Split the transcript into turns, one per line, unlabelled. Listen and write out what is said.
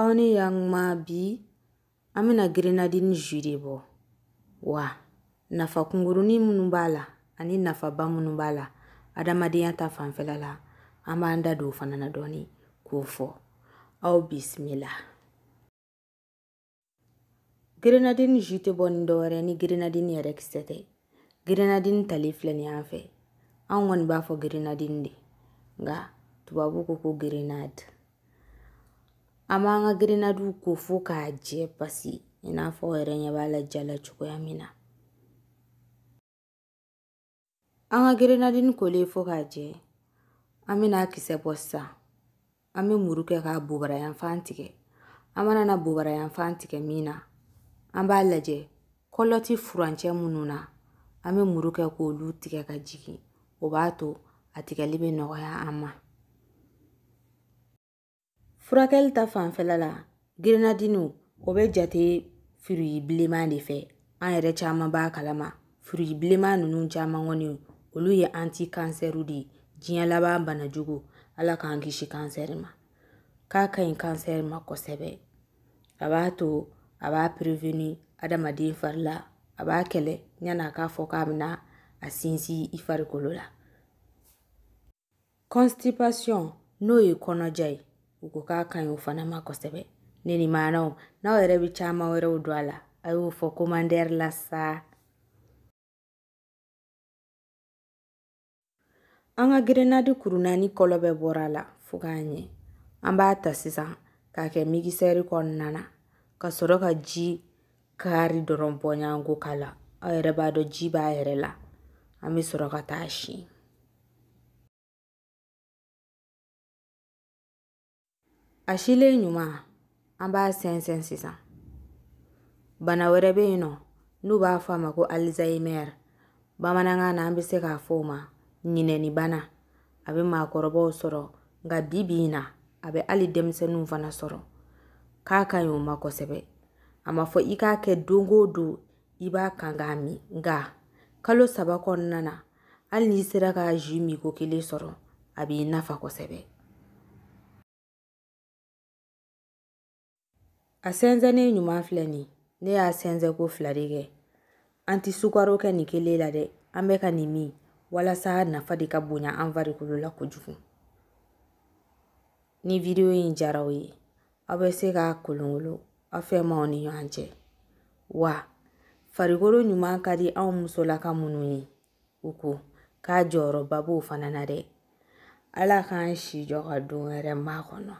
o ni yɛn ŋmaa bia amina grenadin ʒi di bɔ. Wa, nafa kunkuruni minuu b'a la ani nafa ba minuu baa la adamadenya ta fanfɛla la an b'an da don o fana na dɔɔni k'o fɔ. Aw bisimila. Grenadin ʒi tɛ bɔ ni dɔwɛrɛ ni grenadin yɛrɛ kisɛ tɛ. Grenadin tali filɛ nin ye an fɛ, anw kɔni b'a fɔ grenadin de nka tubabu ko ko grenade. An b'an ka grenadiw ko fo k'a jɛ pasi i n'a fɔ aw yɛrɛ ɲɛ b'a la ja la cogoya min na. An ka grenadini kolen fo k'a jɛ an bɛ n'a kisɛ bɔ sisan an bɛ muru kɛ k'a bobara yanfan tigɛ an mana na bobara yanfan tigɛ min na an b'a lajɛ kɔlɔti furancɛ minnu na an bɛ muru kɛ k'olu tigɛ ka jigin o b'a to a tigɛli bɛ nɔgɔya an ma Furakɛli ta fanfɛla la grenadine o bɛ jate firiki bilenman de fɛ an yɛrɛ caman b'a kalama firiki bilenman ninnu caman kɔni olu ye anti cancer de ye diɲɛ laban banajugu Ala k'an kisi cancer ma k'a ka ɲi cancer ma kosɛbɛ a b'a to a b'a prévenir adamaden fari la a b'a kɛlɛ yan'a k'a fɔ k'a bɛna a sinsin i farikolo la constipation n'o ye kɔnɔja ye wuko kaka kanyo ufana mako sebe. Nini mano, na uere bichama uere udwala. Ayufo kumander la saa. Anga girenadi kurunani kolobe borala, fuganye. Amba ata sisa, kake migiseri kwa nana. Kasoroka ji, kari doromponya angu kala. Aere bado ji baere la. Ami soroka tashi. Ta a silen ɲuman an b'a sɛnsɛn sisan bana wɛrɛ bɛ yen nɔ n'u b'a fɔ a ma ko alizayimɛri bamanankan na an bɛ se k'a fɔ o ma ɲinɛnibana a bɛ maakɔrɔbaw sɔrɔ nka bi bi in na a bɛ hali denmisɛnninw fana sɔrɔ k'a ka ɲi o ma kosɛbɛ a ma fɔ i k'a kɛ don o don i b'a kan k'a min nka kalo saba kɔnɔna na hali n'i sera ka zi min ko kelen sɔrɔ a b'i nafa kosɛbɛ A sɛnsɛnnen ɲuman filɛ nin ne y'a sɛnsɛn ko fila de kɛ an ti sukaro kɛ nin kelen la dɛ an bɛ ka nin min walasa nafa de ka bonya an farikolo la kojugu ni video in jaraw ye aw bɛ se k'a kolonkolon aw fɛmaw ni ɲɔgɔn cɛ wa farikolo ɲuman ka di anw musolaka minnu ye u ko k'a jɔyɔrɔba b'o fana na dɛ ala k'an si jɔ ka don wɛrɛ ma kɔnɔ